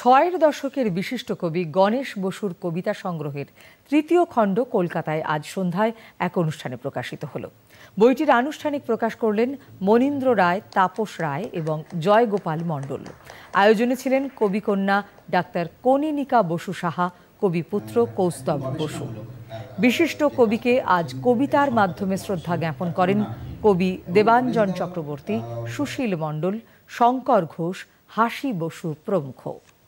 ছয়ের দশকের বিশিষ্ট কবি গণেশ বসুর কবিতা সংগ্রহের তৃতীয় খণ্ড কলকাতায় আজ সন্ধ্যায় এক অনুষ্ঠানে প্রকাশিত হল বইটির আনুষ্ঠানিক প্রকাশ করলেন মনীন্দ্র রায় তাপস রায় এবং জয়গোপাল মণ্ডল আয়োজনে ছিলেন কবিকন্যা ডাক্তার কনিনিকা বসু সাহা কবিপুত্র কৌস্তব বসু বিশিষ্ট কবিকে আজ কবিতার মাধ্যমে শ্রদ্ধা জ্ঞাপন করেন কবি দেবাঞ্জন চক্রবর্তী সুশীল মণ্ডল শঙ্কর ঘোষ হাসি বসু প্রমুখ